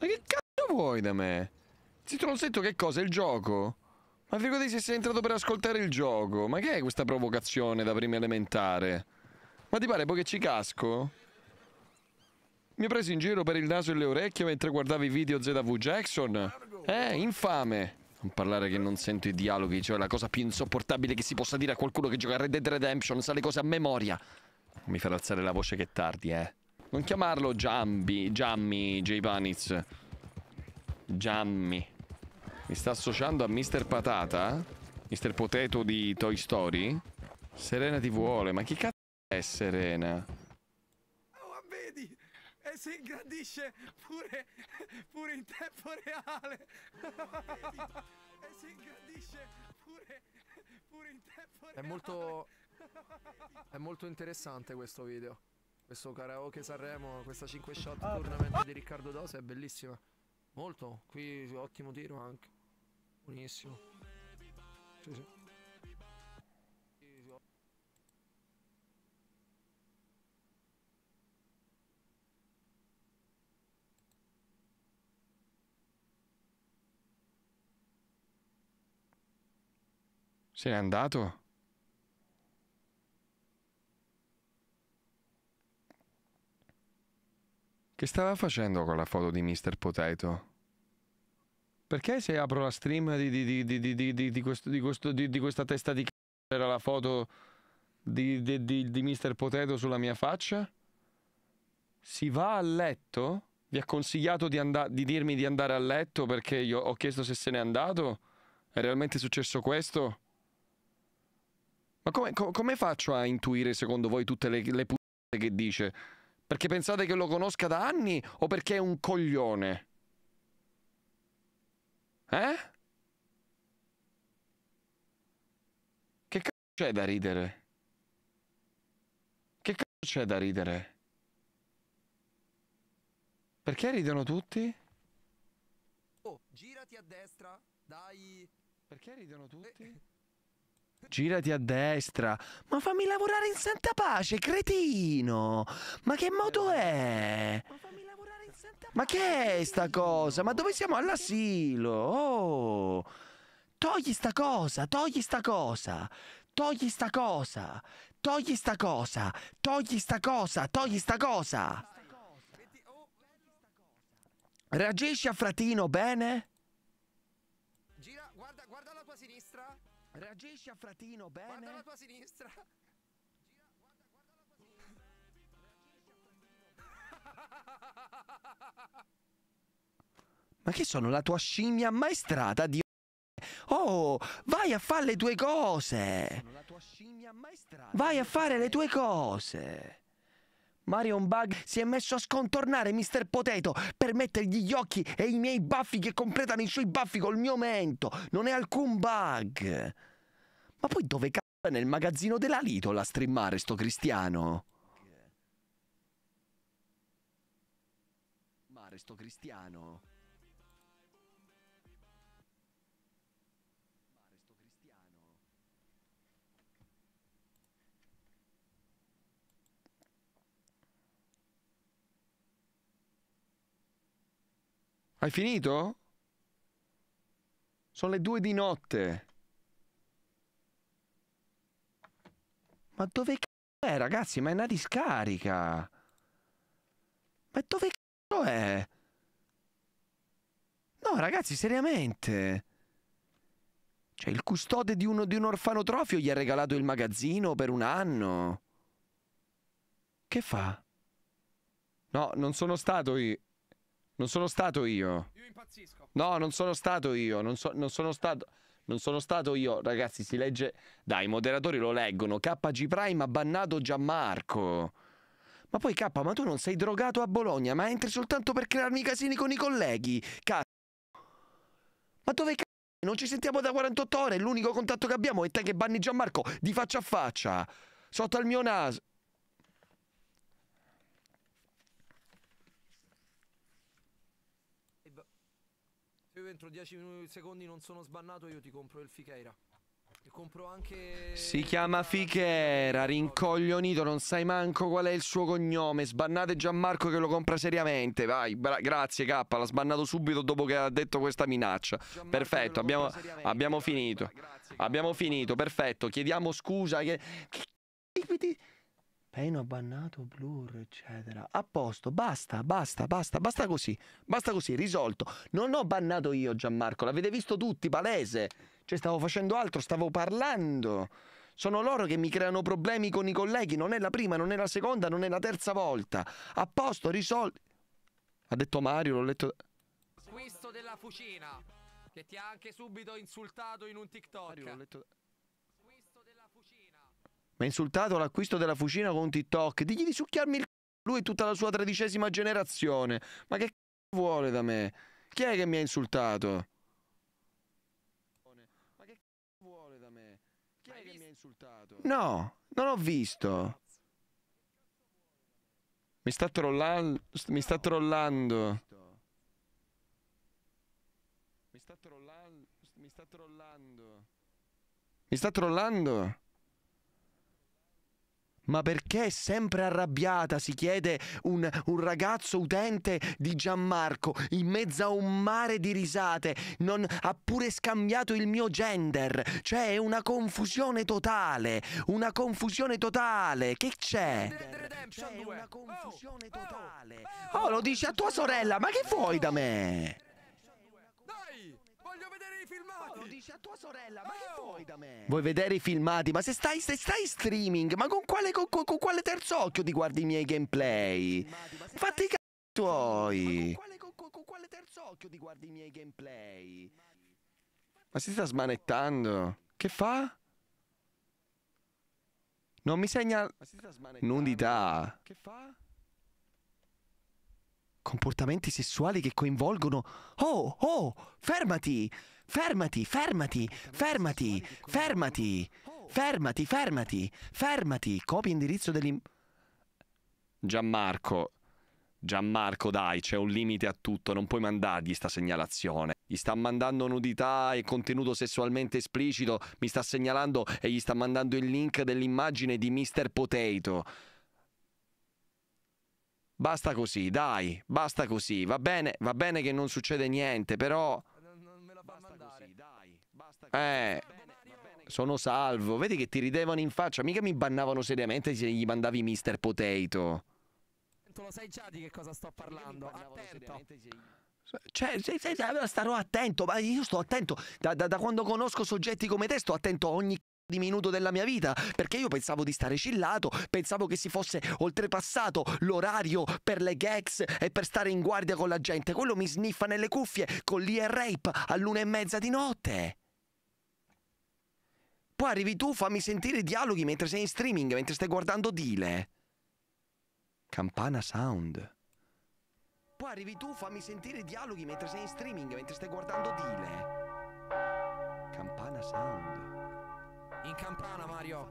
Ma che cazzo vuoi da me? Zitto non sento che cosa, il gioco? Ma figurati sei entrato per ascoltare il gioco. Ma che è questa provocazione da prima elementare? Ma ti pare poi che ci casco? Mi hai preso in giro per il naso e le orecchie mentre guardavi i video ZV Jackson? Eh, infame! Non parlare che non sento i dialoghi, cioè la cosa più insopportabile che si possa dire a qualcuno che gioca a Red Dead Redemption, sa le cose a memoria. Mi farà alzare la voce che è tardi, eh. Non chiamarlo Giambi, Giammi, J Paniz. Giammi. Mi sta associando a Mr. Patata? Mr. Potato di Toy Story? Serena ti vuole, ma chi cazzo è Serena? Oh, vedi? Eh, e si ingrandisce pure, pure in tempo reale. e si ingrandisce pure, pure in tempo reale. È molto, è molto interessante questo video. Questo karaoke Sanremo, questa 5 shot ah, tournament ah, di Riccardo Dose è bellissima. Molto, qui ottimo tiro anche. Buonissimo. Sì, sì. Se n'è andato? Che stava facendo con la foto di Mr. Potato? Perché se apro la stream di, di, di, di questo, questo, questa testa di c***o c'era la foto di, di Mr. Potato sulla mia faccia? Si va a letto? Vi ha consigliato di, di dirmi di andare a letto perché io ho chiesto se se n'è andato? È realmente successo questo? Ma come, co come faccio a intuire secondo voi tutte le, le puttane che dice? Perché pensate che lo conosca da anni o perché è un coglione? Eh? Che cazzo c'è da ridere? Che cazzo c'è da ridere? Perché ridono tutti? Oh, girati a destra, dai. Perché ridono tutti? Eh. eh. Girati a destra. Ma fammi lavorare in santa pace, cretino! Ma che moto è? Ma che è sta cosa? Ma dove siamo? All'asilo! Oh! Togli sta cosa, togli sta cosa! Togli sta cosa! Togli sta cosa! Togli sta cosa! Togli sta cosa! Reagisci a fratino bene? Reagisci a Fratino, bene? Guarda la tua sinistra. Gira, guarda, guarda la tua sinistra. Ma che sono la tua scimmia ammaestrata di... Oh, vai a fare le tue cose! Vai a fare le tue cose! Marion Bug si è messo a scontornare Mr. Potato per mettergli gli occhi e i miei baffi che completano i suoi baffi col mio mento. Non è alcun bug. Ma poi dove cazzo è nel magazzino della Little a streamare sto cristiano? Mare sto cristiano. Hai finito? Sono le due di notte. Ma dove c***o è, ragazzi? Ma è una discarica. Ma dove c***o è? No, ragazzi, seriamente. Cioè, il custode di, uno, di un orfanotrofio gli ha regalato il magazzino per un anno. Che fa? No, non sono stato io. Non sono stato io. Io impazzisco. No, non sono stato io. Non, so, non sono stato... Non sono stato io, ragazzi, si legge... Dai, i moderatori lo leggono. KG Prime ha bannato Gianmarco. Ma poi K, ma tu non sei drogato a Bologna, ma entri soltanto per crearmi casini con i colleghi. Cazzo. Ma dove cazzo? Non ci sentiamo da 48 ore, l'unico contatto che abbiamo è te che banni Gianmarco di faccia a faccia. Sotto al mio naso. Se io entro 10 secondi non sono sbannato, io ti compro il Ficheira. Ti compro anche. Si chiama Fichera, rincoglionito, non sai manco qual è il suo cognome. Sbannate Gianmarco che lo compra seriamente. Vai, grazie K, l'ha sbannato subito dopo che ha detto questa minaccia. Gianmarco perfetto, abbiamo, abbiamo, finito. Grazie, abbiamo finito, perfetto. Chiediamo scusa che peno bannato, blur, eccetera. A posto, basta, basta, basta, basta così, basta così, risolto. Non ho bannato io Gianmarco, l'avete visto tutti, palese. Cioè stavo facendo altro, stavo parlando. Sono loro che mi creano problemi con i colleghi, non è la prima, non è la seconda, non è la terza volta. A posto, risolto. Ha detto Mario, l'ho letto... Questo della fucina, che ti ha anche subito insultato in un TikTok. Mario, l'ho letto... Mi ha insultato l'acquisto della fucina con TikTok. Digli di succhiarmi il c***o lui e tutta la sua tredicesima generazione. Ma che c***o vuole da me? Chi è che mi ha insultato? Ma che c***o vuole da me? Chi è che mi ha insultato? No, non ho visto. Mi sta trollando. Mi sta trollando. Mi sta trollando. Mi sta trollando. Mi sta trollando. Ma perché è sempre arrabbiata? si chiede un, un, ragazzo utente di Gianmarco in mezzo a un mare di risate. Non ha pure scambiato il mio gender. Cioè è una confusione totale. Una confusione totale. Che c'è? C'è cioè, una oh, confusione oh, totale. Oh, oh, lo dici a tua sorella, ma che vuoi da me? Lo dice a tua sorella, ma che oh! vuoi da me? Vuoi vedere i filmati? Ma se stai, se stai streaming, ma con quale, con, con quale terzo occhio ti guardi i miei gameplay? Fatti i c***i tuoi! Ma con quale, con quale terzo occhio ti guardi i miei gameplay? Ma si sta smanettando? Che fa? Non mi segna nudità. Che fa? Comportamenti sessuali che coinvolgono... Oh, oh, fermati! Fermati, fermati, fermati, fermati, fermati, fermati, fermati. Copia indirizzo dell'im... Gianmarco. Gianmarco, dai, c'è un limite a tutto, non puoi mandargli sta segnalazione. Gli sta mandando nudità e contenuto sessualmente esplicito, mi sta segnalando e gli sta mandando il link dell'immagine di Mr. Potato. Basta così, dai, basta così. Va bene, va bene che non succede niente, però... Eh, sono salvo. Vedi che ti ridevano in faccia, mica mi bannavano seriamente se gli mandavi Mister Potato. Tu lo sai già di che cosa sto parlando, attento. Cioè, starò attento, ma io sto attento. Da, da, da quando conosco soggetti come te, sto attento a ogni di minuto della mia vita perché io pensavo di stare cillato, pensavo che si fosse oltrepassato l'orario per le gags e per stare in guardia con la gente. Quello mi sniffa nelle cuffie con l'e-rape all'una e mezza di notte. Poi arrivi tu, fammi sentire i dialoghi mentre sei in streaming, mentre stai guardando Dile. Campana Sound. Poi arrivi tu, fammi sentire i dialoghi mentre sei in streaming, mentre stai guardando Dile. Campana Sound. In campana, Mario.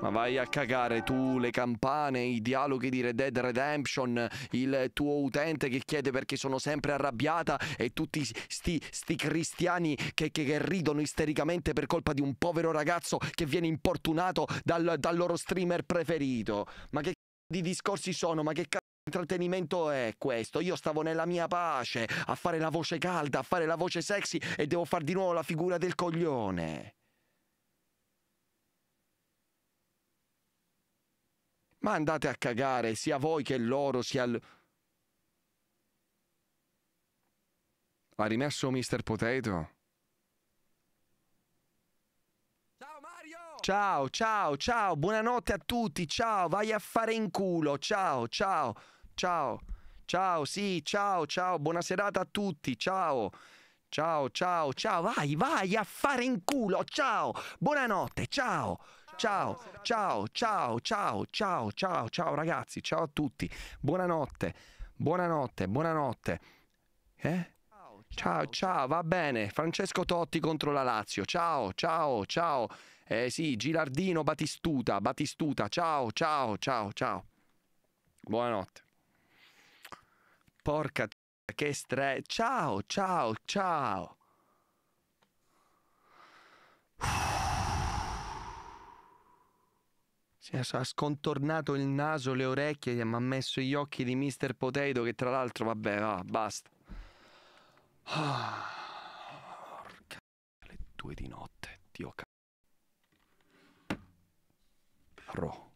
Ma vai a cagare tu, le campane, i dialoghi di Red Dead Redemption, il tuo utente che chiede perché sono sempre arrabbiata e tutti sti, sti cristiani che, che, che, ridono istericamente per colpa di un povero ragazzo che viene importunato dal, dal loro streamer preferito. Ma che c***o di discorsi sono? Ma che cazzo? intrattenimento è questo. Io stavo nella mia pace, a fare la voce calda, a fare la voce sexy e devo far di nuovo la figura del coglione. Ma andate a cagare, sia voi che loro, sia... L... Ha rimesso Mr. Potato? Ciao Mario! Ciao, ciao, ciao, buonanotte a tutti, ciao, vai a fare in culo, ciao, ciao, ciao, ciao, sì, ciao, ciao, buona serata a tutti, ciao. Ciao, ciao, ciao, vai, vai a fare in culo, ciao, buonanotte, ciao. Ciao, ciao, ciao, ciao, ciao, ciao, ciao ragazzi, ciao a tutti. Buonanotte, buonanotte, buonanotte. Eh? Ciao, ciao, va bene. Francesco Totti contro la Lazio. Ciao, ciao, ciao. Eh sì, Gilardino Batistuta, Batistuta. Ciao, ciao, ciao, ciao. Buonanotte. Porca che stre... Ciao, ciao, ciao ha scontornato il naso, le orecchie, mi ha messo gli occhi di Mr. Potato che tra l'altro, vabbè, ah, basta. Ah, porca, le due di notte, Dio cazzo. Ro.